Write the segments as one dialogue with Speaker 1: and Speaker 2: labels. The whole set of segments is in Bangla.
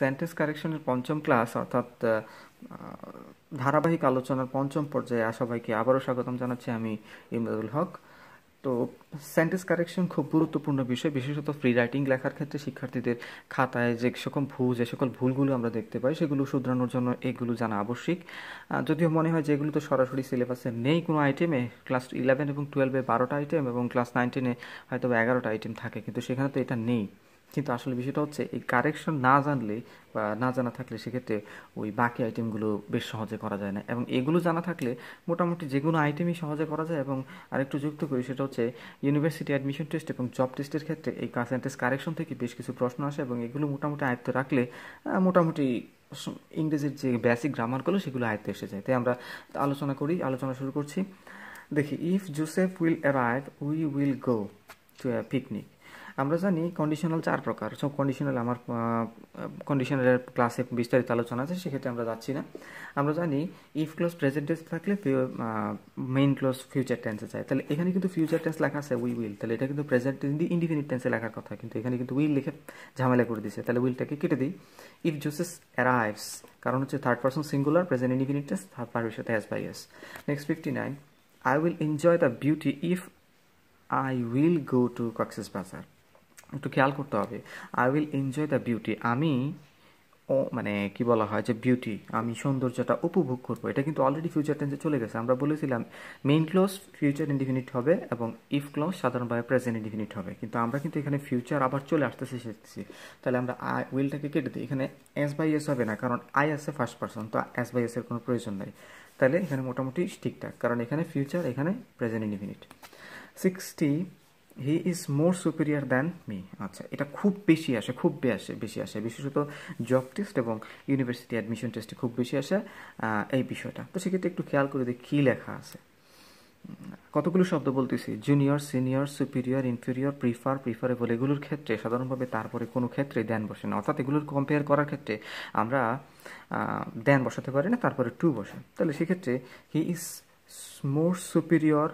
Speaker 1: সেন্টেন্স কারেকশনের পঞ্চম ক্লাস অর্থাৎ ধারাবাহিক আলোচনার পঞ্চম পর্যায়ে আসা ভাইকে আবারও স্বাগতম জানাচ্ছি আমি ইমদাদুল হক তো সেন্টেন্স কারেকশন খুব গুরুত্বপূর্ণ বিষয় বিশেষত ফ্রি রাইটিং লেখার ক্ষেত্রে শিক্ষার্থীদের খাতায় যে সকল ভুল যে সকল ভুলগুলো আমরা দেখতে পাই সেগুলো শুধরানোর জন্য এগুলো জানা আবশ্যিক যদিও মনে হয় যেগুলো তো সরাসরি সিলেবাসে নেই কোনো আইটেমে ক্লাস ইলেভেন এবং টুয়েলভে বারোটা আইটেম এবং ক্লাস নাইনটিনে হয়তো এগারোটা আইটেম থাকে কিন্তু সেখানে তো এটা নেই কিন্তু আসলে বিষয়টা হচ্ছে এই কারেকশন না জানলে বা না জানা থাকলে সেক্ষেত্রে ওই বাকি আইটেমগুলো বেশ সহজে করা যায় না এবং এগুলো জানা থাকলে মোটামুটি যে কোনো আইটেমই সহজে করা যায় এবং আরেকটু যুক্ত করি সেটা হচ্ছে ইউনিভার্সিটি অ্যাডমিশন টেস্ট এবং জব টেস্টের ক্ষেত্রে এই পার্সেন্টেজ কারেকশন থেকে বেশ কিছু প্রশ্ন আসে এবং এগুলো মোটামুটি আয়ত্ত রাখলে মোটামুটি ইংরেজির যে বেসিক গ্রামারগুলো সেগুলো আয়ত্তে এসে যায় তাই আমরা আলোচনা করি আলোচনা শুরু করছি দেখি if Joseph will arrive we will go to a picnic আমরা জানি কন্ডিশনাল চার প্রকার সব কন্ডিশনাল আমার কন্ডিশনালের ক্লাসে বিস্তারিত আলোচনা আছে সেক্ষেত্রে আমরা যাচ্ছি না আমরা জানি ইফ ক্লোজ প্রেজেন্ট টেন্স থাকলে মেইন ক্লোজ ফিউচার টেন্সে যায় তাহলে এখানে কিন্তু ফিউচার টেন্স লেখা আছে উই উইল তাহলে এটা কিন্তু প্রেজেন্ট ইন্ডিফিনিট টেন্সে লেখার কথা কিন্তু এখানে কিন্তু উইল লিখে ঝামেলা করে দিছে তাহলে উইলটাকে কেটে দিই ইফ জোসেস অ্যারাইভস কারণ হচ্ছে third person singular present indefinite tense third person সাথে as by S next fifty nine I will enjoy the beauty if I will go to Cox's Bazar একটু খেয়াল করতে হবে I will enjoy the beauty আমি ও মানে কি বলা হয় যে বিউটি আমি সৌন্দর্যটা উপভোগ করবো এটা কিন্তু অলরেডি ফিউচার টেন্সে চলে গেছে আমরা বলেছিলাম মেইন ক্লোজ ফিউচার ইন্ডিফিনিট হবে এবং ইফ ক্লোজ সাধারণভাবে প্রেজেন্ট ইন্ডিফিনিট হবে কিন্তু আমরা কিন্তু এখানে ফিউচার আবার চলে আসতেছি শিখেছি তাহলে আমরা আই উইলটাকে কেটে দিই এখানে এস বাই এস হবে না কারণ আই আসে ফার্স্ট পার্সন তো এস বাই এসের কোনো প্রয়োজন নেই তাহলে এখানে মোটামুটি ঠিকঠাক কারণ এখানে ফিউচার এখানে present indefinite sixty he is more superior than me আচ্ছা এটা খুব বেশি আসে খুব বেশি বেশি আসে বিশেষত জব টেস্ট এবং ইউনিভার্সিটি অ্যাডমিশন টেস্টে খুব বেশি আসে এই বিষয়টা তো সেক্ষেত্রে একটু খেয়াল করে দেখি কী লেখা আছে কতগুলো শব্দ বলতেছি junior senior superior inferior prefer preferable এগুলোর ক্ষেত্রে সাধারণভাবে তারপরে কোনো ক্ষেত্রে দেন বসে না অর্থাৎ এগুলোর কম্পেয়ার করার ক্ষেত্রে আমরা দেন বসাতে পারি না তারপরে টু বসে তাহলে সেক্ষেত্রে he is more superior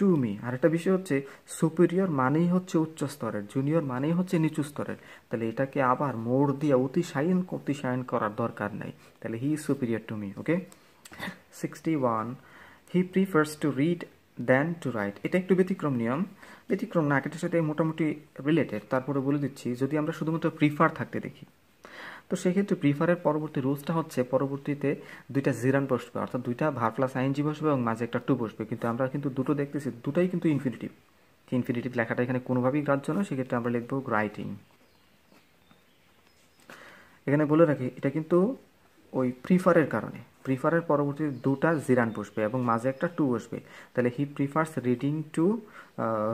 Speaker 1: to me আরেকটা বিষয় হচ্ছে সুপিরিয়র মানেই হচ্ছে উচ্চ স্তরের জুনিয়র মানেই হচ্ছে নিচু স্তরের তাহলে এটাকে আবার মোড় দিয়ে অতিশায়ন অতিশায়ন করার দরকার নাই তাহলে he superior to me okay sixty one he prefers to read than to write এটা একটু ব্যতিক্রম নিয়ম ব্যতিক্রম না এটার সাথে মোটামুটি রিলেটেড তারপরে বলে দিচ্ছি যদি আমরা শুধুমাত্র প্রিফার থাকতে দেখি তো সেক্ষেত্রে প্রিফারের পরবর্তী রুলসটা হচ্ছে পরবর্তীতে দুইটা জিরান বসবে অর্থাৎ দুইটা ভার প্লাস আইনজি বসবে এবং মাঝে একটা টু বসবে কিন্তু আমরা কিন্তু দুটো দেখতেছি দুটোই কিন্তু ইনফিনিটিভ ইনফিনিটিভ লেখাটা এখানে কোনোভাবেই গ্রাহ্য নয় সেক্ষেত্রে আমরা লিখবো রাইটিং এখানে বলে রাখি এটা কিন্তু ওই প্রিফারের কারণে প্রিফারের পরবর্তীতে দুটা জিরান বসবে এবং মাঝে একটা টু বসবে তাহলে he prefers reading to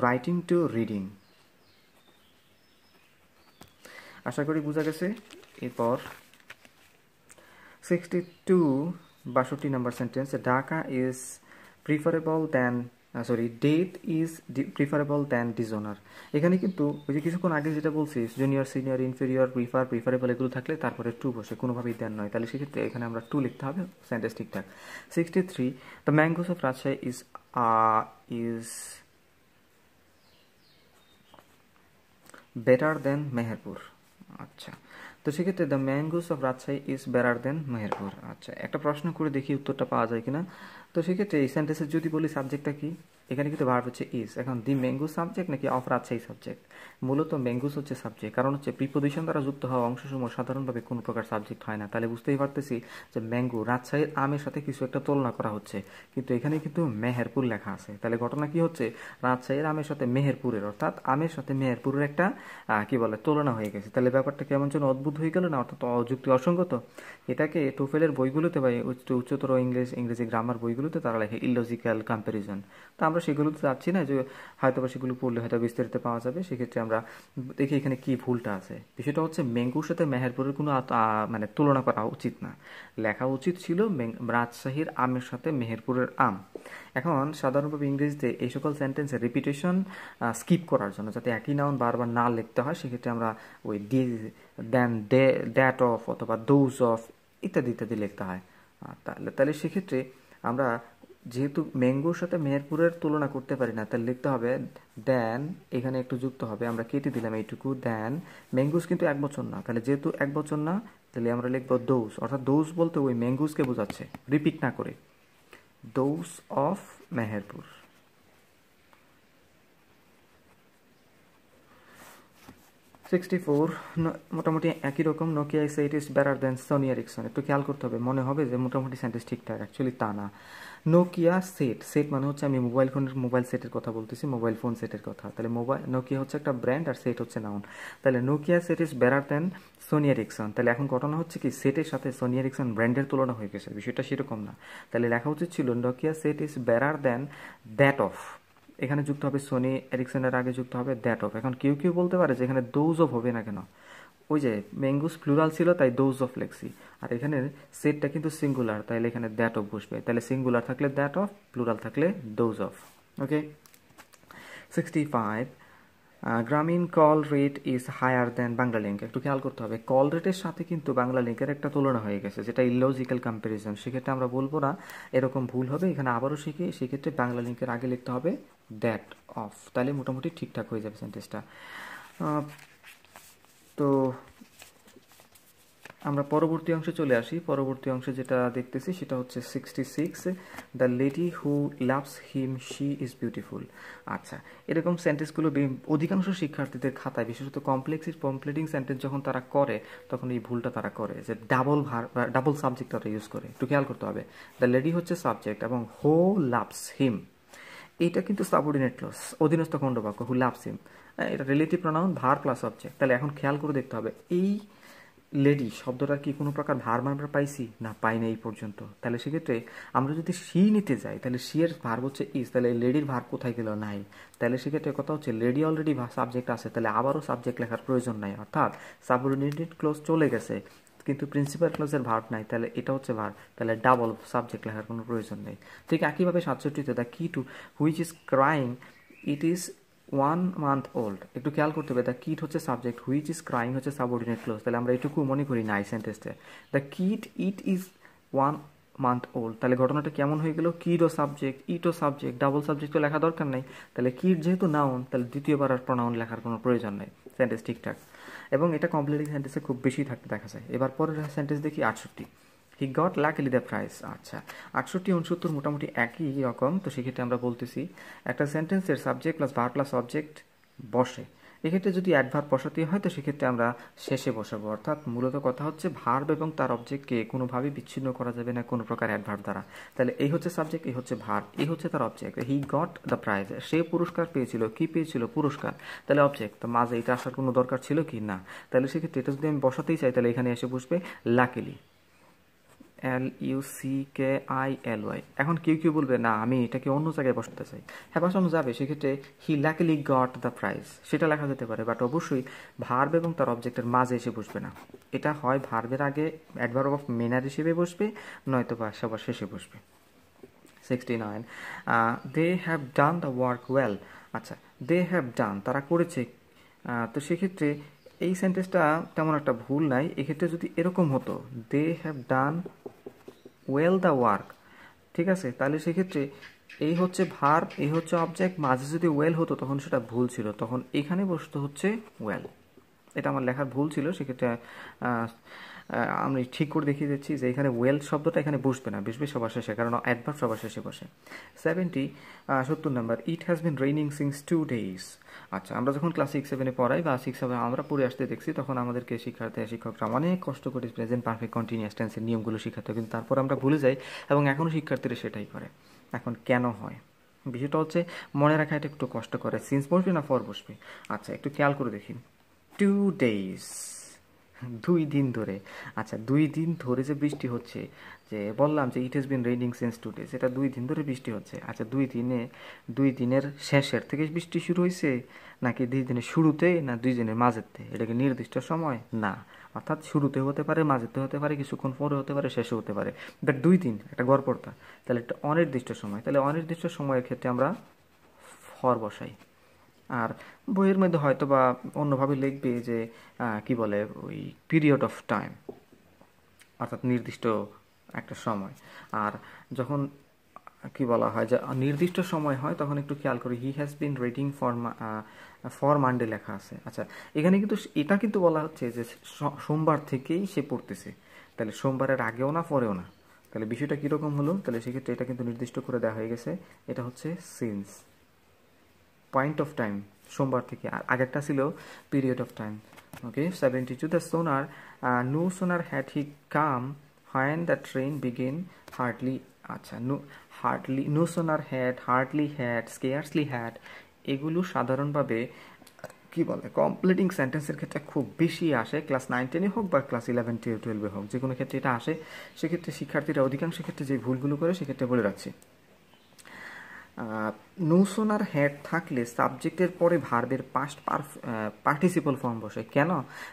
Speaker 1: writing to reading আশা করি বোঝা গেছে এরপর সিক্সটি টু বাষট্টি number sentence Dhaka is preferable than sorry date is preferable than ডিজোনার এখানে কিন্তু ওই যে কিছুক্ষণ আগে যেটা বলছি junior senior inferior prefer preferable এগুলো থাকলে তারপরে টু বসে কোনোভাবেই দেন নয় তাহলে সেক্ষেত্রে এখানে আমরা টু লিখতে হবে সেন্টেন্স ঠিকঠাক sixty three the mangoes of Rajshahi is is better than Meherpur আচ্ছা তো সেক্ষেত্রে the mangoes of Rajshahi is better than Meherpur আচ্ছা একটা প্রশ্ন করে দেখি উত্তরটা পাওয়া যায় কিনা তো সেক্ষেত্রে এই সেন্টেন্সের যদি বলি সাবজেক্টটা কি এখানে কিন্তু ভার্ব হচ্ছে ইজ এখন দি ম্যাঙ্গু সাবজেক্ট নাকি অফ রাজশাহী সাবজেক্ট মূলত ম্যাঙ্গুস হচ্ছে সাবজেক্ট কারণ হচ্ছে প্রিপোজিশন দ্বারা যুক্ত হওয়া অংশসমূহ সাধারণভাবে কোনো প্রকার সাবজেক্ট হয় না তাহলে বুঝতেই পারতেছি যে ম্যাঙ্গু রাজশাহীর আমের সাথে কিছু একটা তুলনা করা হচ্ছে কিন্তু এখানে কিন্তু মেহেরপুর লেখা আছে তাহলে ঘটনা কি হচ্ছে রাজশাহীর আমের সাথে মেহেরপুরের অর্থাৎ আমের সাথে মেহেরপুরের একটা কি বলে তুলনা হয়ে গেছে তাহলে ব্যাপারটা কেমন যেন অদ্ভুত হয়ে গেল না অর্থাৎ অযুক্তি অসঙ্গত এটাকে টোফেলের বইগুলোতে বা উচ্চতর ইংলিশ ইংরেজি গ্রামার বইগুলোতে তারা লেখে ইলজিক্যাল কম্প্যারিজন তা আমরা সেগুলো তো চাচ্ছি না যে হয়তো বা সেগুলো পড়লে হয়তো বিস্তারিত পাওয়া যাবে সেক্ষেত্রে আমরা দেখি এখানে কি ভুলটা আছে বিষয়টা হচ্ছে মেঙ্গুর সাথে মেহেরপুরের কোনো মানে তুলনা করা উচিত না লেখা উচিত ছিল রাজশাহীর আমের সাথে মেহেরপুরের আম এখন সাধারণভাবে ইংরেজিতে এই সকল সেন্টেন্সের রিপিটেশন স্কিপ করার জন্য যাতে একই নাউন বারবার না লিখতে হয় সেক্ষেত্রে আমরা ওই ডি দেন ডে দ্যাট অফ অথবা দোজ অফ ইত্যাদি ইত্যাদি লিখতে হয় তাহলে তাহলে সেক্ষেত্রে আমরা যেহেতু ম্যাঙ্গোর সাথে মেহেরপুরের তুলনা করতে পারি না তাহলে লিখতে হবে দেন এখানে একটু যুক্ত হবে আমরা কেটে দিলাম এইটুকু দেন ম্যাঙ্গোস কিন্তু এক বছর না তাহলে যেহেতু এক বছর না তাহলে আমরা লিখব দৌস অর্থাৎ দৌস বলতে ওই ম্যাঙ্গোসকে বোঝাচ্ছে রিপিট না করে those of Meherpur sixty four মোটামুটি একই রকম Nokia set is better then Sony একটু খেয়াল করতে হবে মনে হবে যে মোটামুটি সেন্টেন্স ঠিকঠাক অ্যাকচুয়ালি তা না নোকিয়া সেট সেট মানে হচ্ছে আমি মোবাইল ফোনের মোবাইল সেটের কথা বলতেছি মোবাইল ফোন সেটের কথা তাহলে মোবাইল নোকিয়া হচ্ছে একটা ব্র্যান্ড আর সেট হচ্ছে নাউন তাহলে Nokia set is better then Sony Ericsson তাহলে এখন ঘটনা হচ্ছে কি সেটের সাথে সোনি রিক্সন ব্র্যান্ডের তুলনা হয়ে গেছে বিষয়টা সেরকম না তাহলে লেখা উচিত ছিল Nokia set is better then that of এখানে যুক্ত হবে সোনি এরিকসনের আগে যুক্ত হবে দ্যাট অফ এখন কেউ কেউ বলতে পারে যে এখানে অফ হবে না কেন ওই যে ম্যাঙ্গুস প্লুরাল ছিল তাই দোজ অফ লেখছি আর এখানে সেটটা কিন্তু সিঙ্গুলার তাহলে এখানে দ্যাট অফ বসবে তাহলে সিঙ্গুলার থাকলে দ্যাট অফ প্লুরাল থাকলে those of okay sixty five Grameen call rate is higher than Banglalink একটু খেয়াল করতে হবে কল রেটের সাথে কিন্তু বাংলা লিঙ্কের একটা তুলনা হয়ে গেছে যেটা ইলজিক্যাল কম্প্যারিজন সেক্ষেত্রে আমরা বলবো না এরকম ভুল হবে এখানে আবারও শিখি সেক্ষেত্রে বাংলা লিঙ্কের আগে লিখতে হবে দ্যাট অফ তাহলে মোটামুটি ঠিকঠাক হয়ে যাবে সেন্টেন্সটা তো আমরা পরবর্তী অংশে চলে আসি পরবর্তী অংশে যেটা দেখতেছি সেটা হচ্ছে sixty six the lady who loves him she is beautiful আচ্ছা এরকম সেন্টেন্সগুলো অধিকাংশ শিক্ষার্থীদের খাতায় বিশেষত কমপ্লেক্সের কমপ্লিটিং সেন্টেন্স যখন তারা করে তখন এই ভুলটা তারা করে যে ডাবল ভার ডাবল সাবজেক্ট তারা ইউজ করে একটু খেয়াল করতে হবে দ্য লেডি হচ্ছে সাবজেক্ট এবং হো লাভস হিম এটা কিন্তু সাবঅর্ডিনেট ক্লস অধীনস্থ খণ্ডবাক্য হু লাভস হিম এটা relative pronoun verb plus object তাহলে এখন খেয়াল করে দেখতে হবে এই লেডি শব্দটার কি কোনো প্রকার ভার মানে আমরা পাইছি না পাই না এই পর্যন্ত তাহলে সেক্ষেত্রে আমরা যদি সি নিতে যাই তাহলে সি এর ভার হচ্ছে ইজ তাহলে লেডির ভার কোথায় গেল নাই তাহলে সেক্ষেত্রে কথা হচ্ছে লেডি অলরেডি সাবজেক্ট আছে তাহলে আবারও সাবজেক্ট লেখার প্রয়োজন নাই অর্থাৎ সাবঅর্ডিনেটেড ক্লোজ চলে গেছে কিন্তু প্রিন্সিপাল ক্লোজের ভার্ব নাই তাহলে এটা হচ্ছে ভার্ব তাহলে ডাবল সাবজেক্ট লেখার কোনো প্রয়োজন নেই ঠিক একইভাবে সাতষট্টিতে the kid to which is crying it is one month old একটু খেয়াল করতে হবে দ্য কিট হচ্ছে সাবজেক্ট হুইচ ইজ ক্রাইং হচ্ছে সাবঅর্ডিনেট ক্লোজ তাহলে আমরা এটুকু মনে করি নাই সেন্টেস্টে সেন্টেন্সে the kid it is one month old তাহলে ঘটনাটা কেমন হয়ে গেল কিডও সাবজেক্ট ইটও সাবজেক্ট ডাবল সাবজেক্ট তো লেখা দরকার নেই তাহলে কিড যেহেতু নাউন তাহলে দ্বিতীয়বার আর প্রনাউন লেখার কোনো প্রয়োজন নেই সেন্টেন্স ঠিকঠাক এবং এটা কমপ্লিটিং সেন্টেন্সে খুব বেশি থাকতে দেখা যায় এবার পরের সেন্টেন্স দেখি আটষট্টি he got luckily the price আচ্ছা আটষট্টি উনসত্তর মোটামুটি একই রকম তো সেক্ষেত্রে আমরা বলতেছি একটা সেন্টেন্সের সাবজেক্ট প্লাস বার প্লাস অবজেক্ট বসে এক্ষেত্রে যদি অ্যাডভার্ব বসাতে হয় তো সেক্ষেত্রে আমরা শেষে বসাবো অর্থাৎ মূলত কথা হচ্ছে ভার্ব এবং তার অবজেক্টকে কোনোভাবেই বিচ্ছিন্ন করা যাবে না কোনো প্রকার অ্যাডভার্ব দ্বারা তাহলে এই হচ্ছে সাবজেক্ট এই হচ্ছে ভার্ব এই হচ্ছে তার object he got the prize সে পুরস্কার পেয়েছিল কি পেয়েছিল পুরস্কার তাহলে অবজেক্ট তো মাঝে এটা আসার কোনো দরকার ছিল কি না তাহলে সেক্ষেত্রে এটা যদি আমি বসাতেই চাই তাহলে এখানে এসে বসবে luckily L U C K I L Y এখন কেউ কেউ বলবে না আমি এটাকে অন্য জায়গায় বসাতে চাই হ্যাঁ বসানো যাবে সেক্ষেত্রে he luckily got the prize সেটা লেখা যেতে পারে বাট অবশ্যই ভার্ব এবং তার অবজেক্টের মাঝে এসে বসবে না এটা হয় ভার্বের আগে অ্যাডভার্ব অফ মেনার হিসেবে বসবে নয়তো বা সবার শেষে বসবে sixty nine they have done the work well আচ্ছা দে হ্যাভ ডান তারা করেছে তো সেক্ষেত্রে এই সেন্টেন্সটা তেমন একটা ভুল নাই এক্ষেত্রে যদি এরকম হতো they have done well the work ঠিক আছে তাহলে সেক্ষেত্রে এই হচ্ছে ভার এই হচ্ছে অবজেক্ট মাঝে যদি ওয়েল হতো তখন সেটা ভুল ছিল তখন এখানে বসতে হচ্ছে ওয়েল এটা আমার লেখার ভুল ছিল সেক্ষেত্রে আমি ঠিক করে দেখিয়ে দিচ্ছি যে এখানে ওয়েল শব্দটা এখানে বসবে না বসবে সবার শেষে কারণ অ্যাডভার্ব সবার শেষে বসে সেভেন্টি সত্তর number it has been raining since two days আচ্ছা আমরা যখন ক্লাস সিক্স সেভেনে পড়াই বা সিক্স সেভেন আমরা পড়ে আসতে দেখছি তখন আমাদেরকে শিক্ষার্থী শিক্ষকরা অনেক কষ্ট করে প্রেজেন্ট পারফেক্ট কন্টিনিউয়াস টেন্সের নিয়মগুলো শিখাতে কিন্তু তারপর আমরা ভুলে যাই এবং এখনও শিক্ষার্থীরা সেটাই করে এখন কেন হয় বিষয়টা হচ্ছে মনে রাখা এটা একটু কষ্ট করে সিন্স বসবে না ফর বসবে আচ্ছা একটু খেয়াল করে দেখি টু ডেইজ দুই দিন ধরে আচ্ছা দুই দিন ধরে যে বৃষ্টি হচ্ছে যে বললাম যে it has been raining two today সেটা দুই দিন ধরে বৃষ্টি হচ্ছে আচ্ছা দুই দিনে দুই দিনের শেষের থেকে বৃষ্টি শুরু হয়েছে নাকি দুই দিনের শুরুতে না দুই দিনের মাঝেতে এটা কি নির্দিষ্ট সময় না অর্থাৎ শুরুতে হতে পারে মাঝেতে হতে পারে কিছুক্ষণ পরে হতে পারে শেষে হতে পারে বাট দুই দিন একটা গড়পড়তা তাহলে একটা অনির্দিষ্ট সময় তাহলে অনির্দিষ্ট সময়ের ক্ষেত্রে আমরা ফর বসাই আর বইয়ের মধ্যে হয়তো বা অন্যভাবে লিখবে যে কি বলে ওই পিরিয়ড অফ টাইম অর্থাৎ নির্দিষ্ট একটা সময় আর যখন কি বলা হয় যে নির্দিষ্ট সময় হয় তখন একটু খেয়াল করি he has been reading for for Monday লেখা আছে আচ্ছা এখানে কিন্তু এটা কিন্তু বলা হচ্ছে যে সোমবার থেকেই সে পড়তেছে তাহলে সোমবারের আগেও না পরেও না তাহলে বিষয়টা কীরকম হলো তাহলে সেক্ষেত্রে এটা কিন্তু নির্দিষ্ট করে দেওয়া হয়ে গেছে এটা হচ্ছে সিন্স পয়েন্ট অফ টাইম সোমবার থেকে আর আগেরটা ছিল period of time okay seventy two the sooner no sooner had he come than the train begin hardly আচ্ছা no hardly no sooner had hardly had scarcely had এগুলো সাধারণভাবে কি বলে কমপ্লিটিং সেন্টেন্সের ক্ষেত্রে খুব বেশি আসে ক্লাস নাইন টেনে হোক বা ক্লাস ইলেভেন টুয়েলভে হোক যে কোনো ক্ষেত্রে এটা আসে সেক্ষেত্রে শিক্ষার্থীরা অধিকাংশ ক্ষেত্রে যে ভুলগুলো করে সেক্ষেত্রে বলে রাখছি সোনার হ্যাড থাকলে সাবজেক্টের পরে ভার্বের পাস্ট পার্টিসিপল ফর্ম বসে কেন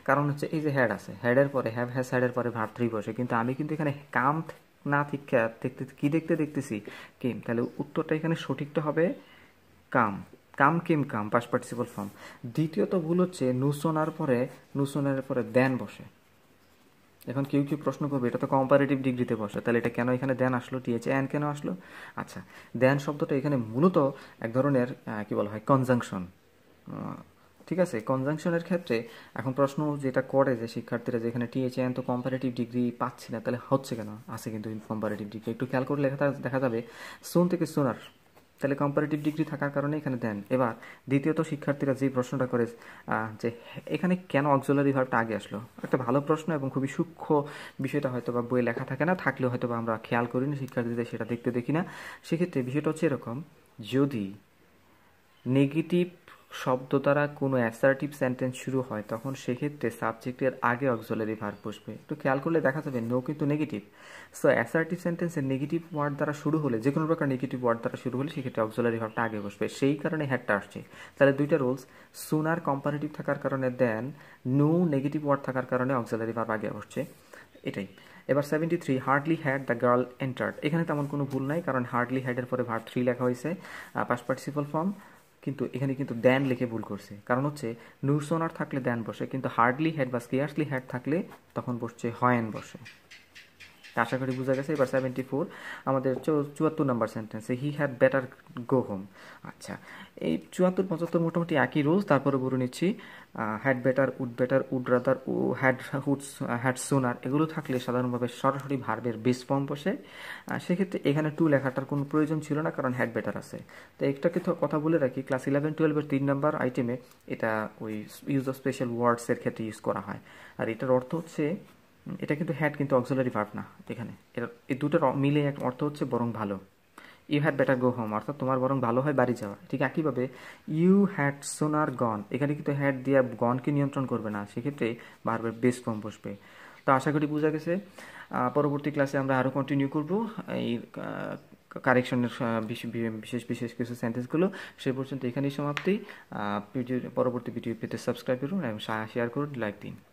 Speaker 1: কারণ হচ্ছে এই যে হ্যাড আছে হ্যাডের পরে হ্যাভ হ্যাস হ্যাডের পরে ভার্ব থ্রি বসে কিন্তু আমি কিন্তু এখানে কাম না ঠিক দেখতে কি দেখতে দেখতেছি কেম তাহলে উত্তরটা এখানে সঠিকটা হবে come come came come past participle form দ্বিতীয়ত ভুল হচ্ছে নুসোনার পরে নুসোনার পরে দেন বসে এখন কেউ কেউ প্রশ্ন করবে এটা তো কম্পারেটিভ ডিগ্রিতে বসে তাহলে এটা কেন এখানে দেন আসলো টিএচ অ্যান কেন আসলো আচ্ছা দেন শব্দটা এখানে মূলত এক ধরনের কি বলা হয় কনজাংশন ঠিক আছে কনজাংশনের ক্ষেত্রে এখন প্রশ্ন যেটা করে যে শিক্ষার্থীরা যেখানে টিএচ এন তো কম্পারেটিভ ডিগ্রি পাচ্ছি না তাহলে হচ্ছে কেন আছে কিন্তু কম্পারেটিভ ডিগ্রি একটু খেয়াল করে লেখা দেখা যাবে সুন থেকে সোনার তাহলে কম্পারেটিভ ডিগ্রি থাকার কারণে এখানে দেন এবার দ্বিতীয়ত শিক্ষার্থীরা যে প্রশ্নটা করে যে এখানে কেন অক্সোলারি ভাবটা আগে আসলো একটা ভালো প্রশ্ন এবং খুবই সূক্ষ্ম বিষয়টা হয়তো বা বইয়ে লেখা থাকে না থাকলেও হয়তো বা আমরা খেয়াল করি না শিক্ষার্থীদের সেটা দেখতে দেখি না সেক্ষেত্রে বিষয়টা হচ্ছে এরকম যদি নেগেটিভ শব্দ দ্বারা কোনো অ্যাসার্টিভ সেন্টেন্স শুরু হয় তখন সেক্ষেত্রে সাবজেক্টের আগে অক্সোলারি ভার বসবে একটু খেয়াল করলে দেখা যাবে নো কিন্তু নেগেটিভ সো অ্যাসার্টিভ সেন্টেন্সের নেগেটিভ ওয়ার্ড দ্বারা শুরু হলে যে কোনো প্রকার নেগেটিভ ওয়ার্ড দ্বারা শুরু হলে সেক্ষেত্রে অক্সোলারি ভারটা আগে বসবে সেই কারণে হ্যাডটা আসছে তাহলে দুইটা রোলস সুনার কম্পারেটিভ থাকার কারণে দেন নো নেগেটিভ ওয়ার্ড থাকার কারণে অক্সোলারি ভার আগে বসছে এটাই এবার seventy three hardly had the girl entered এখানে তেমন কোনো ভুল নাই কারণ হার্ডলি হ্যাডের পরে ভার থ্রি লেখা হয়েছে পাস পার্টিসিপাল ফর্ম কিন্তু এখানে কিন্তু দ্যান লিখে ভুল করছে কারণ হচ্ছে নুরসোনার থাকলে দ্যান বসে কিন্তু হার্ডলি হ্যাড বা স্কেয়ার্সলি হ্যাড থাকলে তখন বসছে হয়েন বসে আশা করি বোঝা গেছে এবার সেভেন্টি ফোর আমাদের চুয়াত্তর number sentence he had better go home আচ্ছা এই চুয়াত্তর পঁচাত্তর মোটামুটি একই রোজ তারপরে বলে নিচ্ছি had better would better would rather ও হ্যাড হুডস হ্যাড সোনার এগুলো থাকলে সাধারণভাবে সরাসরি ভার্বের বেস ফর্ম বসে সেক্ষেত্রে এখানে টু লেখাটার কোনো প্রয়োজন ছিল না কারণ হ্যাড বেটার আছে তো একটা কথা বলে রাখি ক্লাস ইলেভেন টুয়েলভের তিন নাম্বার আইটেমে এটা ওই ইউজ অফ স্পেশাল ওয়ার্ডসের ক্ষেত্রে ইউজ করা হয় আর এটার অর্থ হচ্ছে এটা কিন্তু হ্যাড কিন্তু অক্সিলারি ভার্ব না এখানে এটা এই দুটোর মিলে এক অর্থ হচ্ছে বরং ভালো you had better go home অর্থাৎ তোমার বরং ভালো হয় বাড়ি যাওয়া ঠিক একইভাবে ইউ হ্যাড সোনার গন এখানে কিন্তু হ্যাড দিয়ে গনকে নিয়ন্ত্রণ করবে না সেক্ষেত্রে বারবার বেস ফর্ম বসবে তো আশা করি বোঝা গেছে পরবর্তী ক্লাসে আমরা আরও কন্টিনিউ করব এই কারেকশনের বিশেষ বিশেষ কিছু সেন্টেন্সগুলো সে পর্যন্ত এখানেই সমাপ্তি পরবর্তী ভিডিও পেতে সাবস্ক্রাইব করুন এবং শেয়ার করুন লাইক দিন